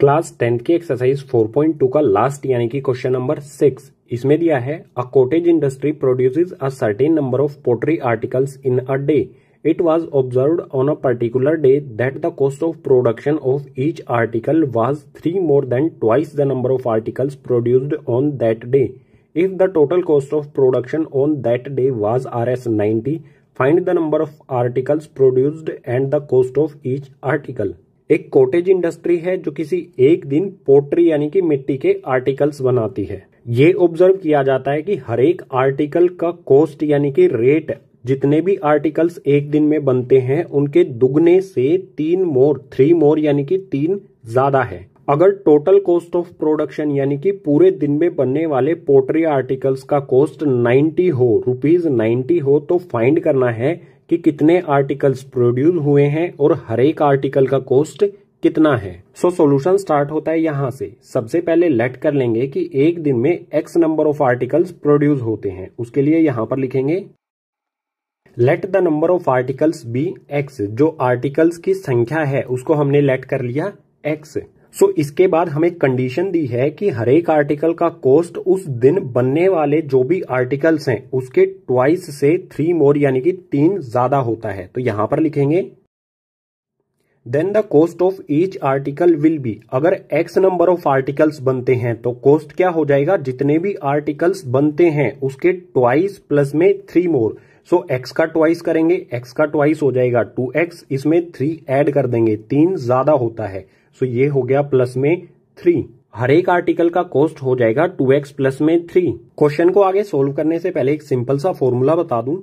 class tenth की exercise 4.2 का last यानी कि क्वेश्चन नंबर सिक्स इसमें दिया है a cottage industry produces a certain number of pottery articles in a day it was observe on a particular day that the cost of production of each article was three more than twice the number of articles produced on that day if the total cost of production on that day was R S ninety find the number of articles produced and the cost of each article एक cottage industry है जो किसी एक दिन pottery यानी कि मिट्टी के आर्टिकल्स बनाती है ये ऑब्जर्व किया जाता है कि हरेक आर्टिकल का कॉस्ट यानी कि रेट जितने भी आर्टिकल्स एक दिन में बनते हैं उनके दुगने से तीन मोर थ्री मोर यानी कि तीन ज्यादा है अगर टोटल कॉस्ट ऑफ प्रोडक्शन यानी कि पूरे दिन में बनने वाले पोट्री आर्टिकल्स का कॉस्ट 90 हो रुपीज 90 हो तो फाइंड करना है कि कितने आर्टिकल्स प्रोड्यूस हुए हैं और हर एक आर्टिकल का कॉस्ट कितना है सो सॉल्यूशन स्टार्ट होता है यहाँ से सबसे पहले लेट कर लेंगे कि एक दिन में x number of articles produce होते हैं उसके लिए यहाँ पर लिखेंगे let the number of articles be x जो आर्टिकल्स की संख्या है उसको हमने लेट कर लिया एक्स सो so, इसके बाद हमें कंडीशन दी है कि हर एक आर्टिकल का कॉस्ट उस दिन बनने वाले जो भी आर्टिकल्स हैं उसके ट्वाइस से थ्री मोर यानी कि तीन ज्यादा होता है तो यहां पर लिखेंगे then the cost of each article will be अगर एक्स नंबर ऑफ आर्टिकल्स बनते हैं तो कॉस्ट क्या हो जाएगा जितने भी आर्टिकल्स बनते हैं उसके ट्वाइस प्लस में थ्री मोर सो एक्स का ट्वाइस करेंगे एक्स का ट्वाइस हो जाएगा टू एक्स इसमें थ्री एड कर देंगे तीन ज्यादा होता है सो ये हो गया प्लस में थ्री हर एक आर्टिकल का कॉस्ट हो जाएगा टू एक्स प्लस में थ्री क्वेश्चन को आगे सोल्व करने से पहले एक सिंपल सा फॉर्मूला बता दूं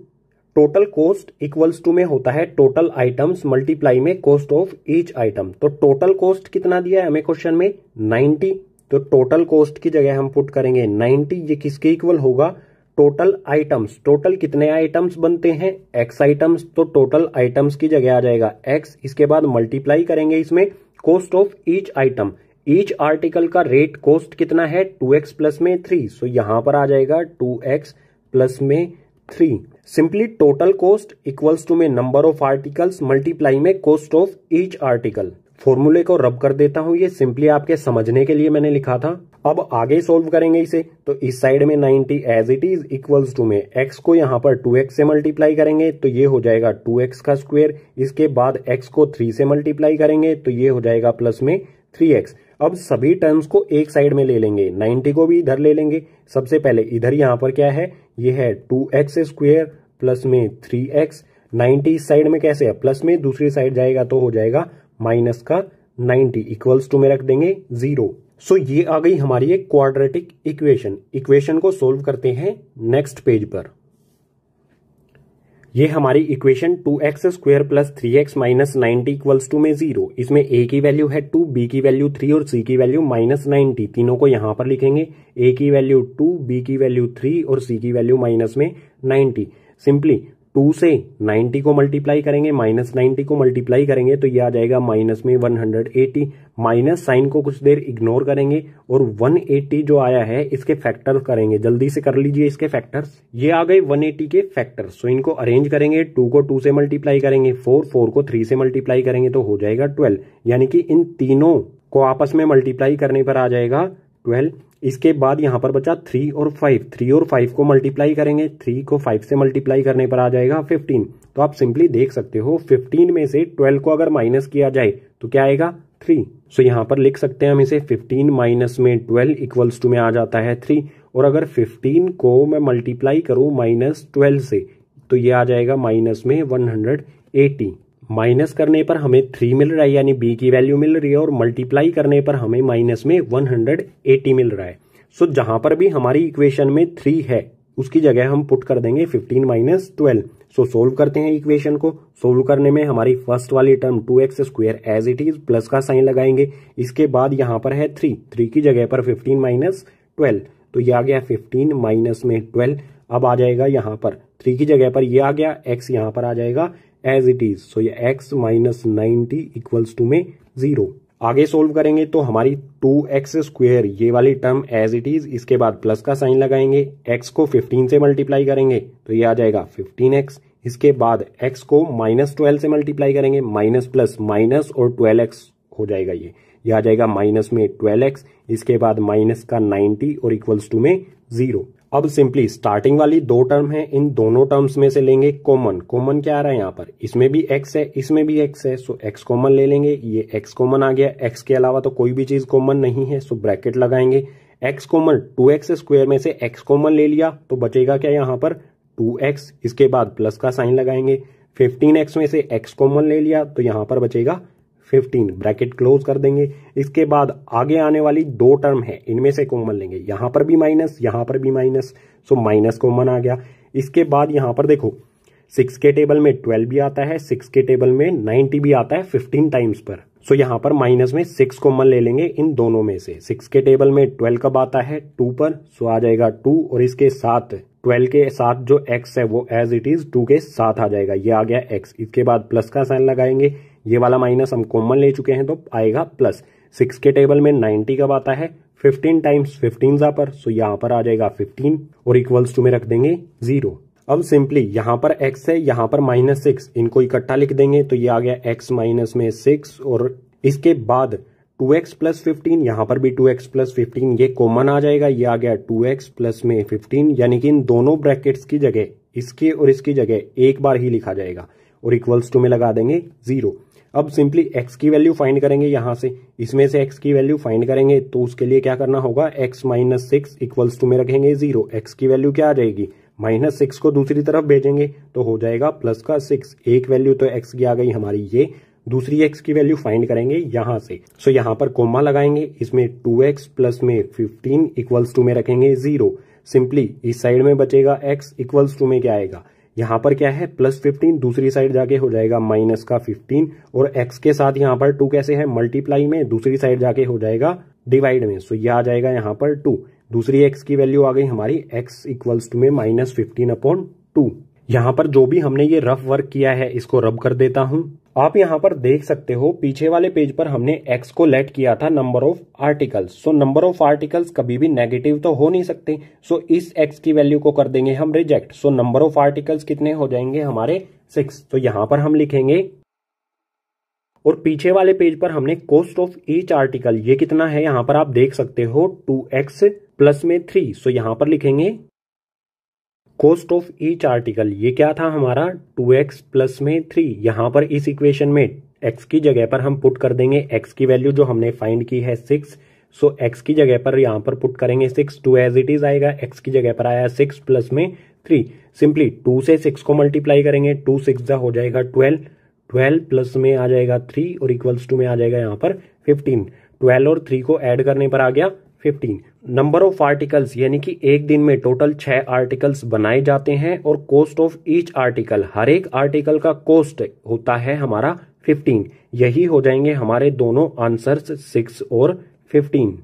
टोटल कॉस्ट इक्वल्स टू में होता है टोटल आइटम्स मल्टीप्लाई में कॉस्ट ऑफ ईच आइटम तो टोटल कॉस्ट कितना दिया है हमें क्वेश्चन में नाइन्टी तो टोटल कॉस्ट की जगह हम पुट करेंगे नाइन्टी ये किसके इक्वल होगा टोटल आइटम्स टोटल कितने आइटम्स बनते हैं एक्स आइटम्स तो टोटल आइटम्स की जगह आ जाएगा एक्स इसके बाद मल्टीप्लाई करेंगे इसमें cost of each item each article का रेट कॉस्ट कितना है टू एक्स प्लस में थ्री सो so, यहां पर आ जाएगा टू एक्स प्लस में three simply total cost equals to में नंबर ऑफ आर्टिकल्स मल्टीप्लाई में कॉस्ट ऑफ ईच आर्टिकल फॉर्मूले को रब कर देता हूं ये सिंपली आपके समझने के लिए मैंने लिखा था अब आगे सॉल्व करेंगे इसे तो इस साइड में 90 as it is equals to में x को यहाँ पर 2x से मल्टीप्लाई करेंगे तो ये हो जाएगा 2x का स्क्वायर इसके बाद x को 3 से मल्टीप्लाई करेंगे तो ये हो जाएगा प्लस में 3x अब सभी टर्म्स को एक साइड में ले लेंगे 90 को भी इधर ले लेंगे सबसे पहले इधर यहाँ पर क्या है ये है टू एक्स स्क्वेयर प्लस में थ्री एक्स नाइन्टी इस साइड में कैसे है प्लस में दूसरी साइड जाएगा तो हो जाएगा माइनस का नाइन्टी इक्वल्स टू में रख देंगे जीरो सो so, ये आ गई हमारी एक क्वाड्रेटिक इक्वेशन इक्वेशन को सोल्व करते हैं नेक्स्ट पेज पर ये हमारी इक्वेशन two x square plus three x minus ninety equals to में जीरो इसमें ए की वैल्यू है टू बी की वैल्यू थ्री और सी की वैल्यू माइनस नाइनटी तीनों को यहां पर लिखेंगे ए की वैल्यू टू बी की वैल्यू थ्री और सी की वैल्यू माइनस में नाइन्टी सिंपली टू से नाइन्टी को मल्टीप्लाई करेंगे माइनस नाइन्टी को मल्टीप्लाई करेंगे तो ये आ जाएगा माइनस में one hundred eighty minus sign को कुछ देर इग्नोर करेंगे और वन एटी जो आया है इसके फैक्टर्स करेंगे जल्दी से कर लीजिए इसके फैक्टर्स ये आ गए वन एटी के फैक्टर्स सो इनको अरेंज करेंगे टू को टू से मल्टीप्लाई करेंगे फोर फोर को थ्री से मल्टीप्लाई करेंगे तो हो जाएगा ट्वेल्व यानी कि इन तीनों को आपस में मल्टीप्लाई करने पर आ जाएगा ट्वेल्व इसके बाद यहाँ पर बचा थ्री और फाइव थ्री और फाइव को मल्टीप्लाई करेंगे थ्री को फाइव से मल्टीप्लाई करने पर आ जाएगा फिफ्टीन तो आप सिंपली देख सकते हो फिफ्टीन में से ट्वेल्व को अगर माइनस किया जाए तो क्या आएगा थ्री सो यहाँ पर लिख सकते हैं हम इसे फिफ्टीन माइनस में ट्वेल्व इक्वल्स टू में आ जाता है थ्री और अगर फिफ्टीन को मैं मल्टीप्लाई करूँ माइनस ट्वेल्व से तो ये आ जाएगा माइनस में वन हंड्रेड एटी माइनस करने पर हमें थ्री मिल रहा है यानी बी की वैल्यू मिल रही है और मल्टीप्लाई करने पर हमें माइनस में वन हंड्रेड एटी मिल रहा है सो so, जहां पर भी हमारी इक्वेशन में थ्री है उसकी जगह हम पुट कर देंगे fifteen minus twelve so solve करते हैं इक्वेशन को सोल्व करने में हमारी फर्स्ट वाली term two x square as it is plus का साइन लगाएंगे इसके बाद यहां पर है थ्री थ्री की जगह पर फिफ्टीन माइनस ट्वेल्व तो यह आ गया फिफ्टीन माइनस में ट्वेल्व अब आ जाएगा यहां पर थ्री की जगह पर ये आ गया एक्स यहां पर आ जाएगा एज इट इज सो ये x minus ninety equals to में जीरो आगे सोल्व करेंगे तो हमारी टू एक्स स्क्वेयर ये वाली टर्म एज इट इज इसके बाद प्लस का साइन लगाएंगे एक्स को फिफ्टीन से मल्टीप्लाई करेंगे तो ये आ जाएगा फिफ्टीन एक्स इसके बाद एक्स को माइनस ट्वेल्व से मल्टीप्लाई करेंगे माइनस प्लस माइनस और ट्वेल्व एक्स हो जाएगा ये यह आ जाएगा माइनस में ट्वेल्व एक्स इसके बाद माइनस का नाइनटी और इक्वल्स टू में जीरो अब सिंपली स्टार्टिंग वाली दो टर्म है इन दोनों टर्म्स में से लेंगे कॉमन कॉमन क्या आ रहा है यहाँ पर इसमें भी एक्स है इसमें भी एक्स है सो एक्स कॉमन ले लेंगे ये एक्स कॉमन आ गया एक्स के अलावा तो कोई भी चीज कॉमन नहीं है सो ब्रैकेट लगाएंगे x common two x square में से एक्स कॉमन ले लिया तो बचेगा क्या यहाँ पर टू एक्स इसके बाद प्लस का साइन लगाएंगे फिफ्टीन एक्स में से एक्स कॉमन ले लिया तो यहाँ पर बचेगा फिफ्टीन ब्रैकेट क्लोज कर देंगे इसके बाद आगे आने वाली दो टर्म है इनमें से कॉमन लेंगे यहां पर भी माइनस यहां पर भी माइनस सो माइनस कॉमन आ गया इसके बाद यहाँ पर देखो सिक्स के टेबल में ट्वेल्व भी आता है सिक्स के टेबल में नाइनटी भी आता है फिफ्टीन टाइम्स पर सो so, यहाँ पर माइनस में सिक्स कॉमन ले लेंगे इन दोनों में से सिक्स के टेबल में ट्वेल्व कब आता है टू पर सो so आ जाएगा टू और इसके साथ ट्वेल्व के साथ जो एक्स है वो एज इट इज टू के साथ आ जाएगा ये आ गया एक्स इसके बाद प्लस का साइन लगाएंगे ये वाला माइनस हम कॉमन ले चुके हैं तो आएगा प्लस सिक्स के टेबल में नाइनटी कब आता है फिफ्टीन टाइम्स फिफ्टीन पर सो यहाँ पर आ जाएगा फिफ्टीन और इक्वल्स टू में रख देंगे जीरो अब सिंपली यहाँ पर x है यहाँ पर माइनस सिक्स इनको इकट्ठा लिख देंगे तो ये आ गया x माइनस में सिक्स और इसके बाद 2x एक्स प्लस फिफ्टीन यहाँ पर भी 2x एक्स प्लस फिफ्टीन ये कॉमन आ जाएगा ये आ गया 2x एक्स प्लस में फिफ्टीन यानी कि इन दोनों ब्रैकेट्स की जगह इसके और इसकी जगह एक बार ही लिखा जाएगा और इक्वल्स टू में लगा देंगे जीरो अब सिंपली एक्स की वैल्यू फाइंड करेंगे यहां से इसमें से एक्स की वैल्यू फाइंड करेंगे तो उसके लिए क्या करना होगा x minus six equals to में रखेंगे जीरो एक्स की वैल्यू क्या आ जाएगी माइनस सिक्स को दूसरी तरफ भेजेंगे तो हो जाएगा प्लस का सिक्स एक वैल्यू तो एक्स की आ गई हमारी ये दूसरी एक्स की वैल्यू फाइंड करेंगे यहां से सो यहां यहाँ पर कोमा लगाएंगे इसमें टू एक्स प्लस में फिफ्टीन इक्वल्स टू में रखेंगे जीरो सिंपली इस साइड में बचेगा एक्स इक्वल्स टू में क्या आएगा यहां पर क्या है प्लस फिफ्टीन दूसरी साइड जाके हो जाएगा माइनस का फिफ्टीन और एक्स के साथ यहाँ पर टू कैसे है मल्टीप्लाई में दूसरी साइड जाके हो जाएगा डिवाइड में सो यह आ जाएगा यहाँ पर टू दूसरी एक्स की वैल्यू आ गई हमारी एक्स इक्वल्स टू में माइनस फिफ्टीन अपॉन टू यहाँ पर जो भी हमने ये रफ वर्क किया है इसको रब कर देता हूं आप यहां पर देख सकते हो पीछे वाले पेज पर हमने x को लेट किया था number of articles so number of articles कभी भी नेगेटिव तो हो नहीं सकते सो so, इस x की वैल्यू को कर देंगे हम reject so number of articles कितने हो जाएंगे हमारे सिक्स तो यहां पर हम लिखेंगे और पीछे वाले पेज पर हमने कॉस्ट ऑफ ईच आर्टिकल ये कितना है यहां पर आप देख सकते हो टू एक्स प्लस में थ्री सो यहां पर लिखेंगे कॉस्ट ऑफ ईच आर्टिकल ये क्या था हमारा टू एक्स प्लस में थ्री यहाँ पर इस इक्वेशन में एक्स की जगह पर हम पुट कर देंगे एक्स की वैल्यू जो हमने फाइंड की है सिक्स सो so, एक्स की जगह पर यहाँ पर पुट करेंगे six two as it is आएगा एक्स की जगह पर आया सिक्स प्लस में थ्री सिंपली टू से सिक्स को मल्टीप्लाई करेंगे टू सिक्स हो जाएगा ट्वेल्व ट्वेल्व प्लस में आ जाएगा थ्री और इक्वल्स टू में आ जाएगा यहाँ पर फिफ्टीन ट्वेल्व और थ्री को एड करने पर आ गया 15 नंबर ऑफ आर्टिकल्स यानी कि एक दिन में टोटल छह आर्टिकल्स बनाए जाते हैं और कॉस्ट ऑफ ईच आर्टिकल हर एक आर्टिकल का कॉस्ट होता है हमारा 15 यही हो जाएंगे हमारे दोनों आंसर्स 6 और 15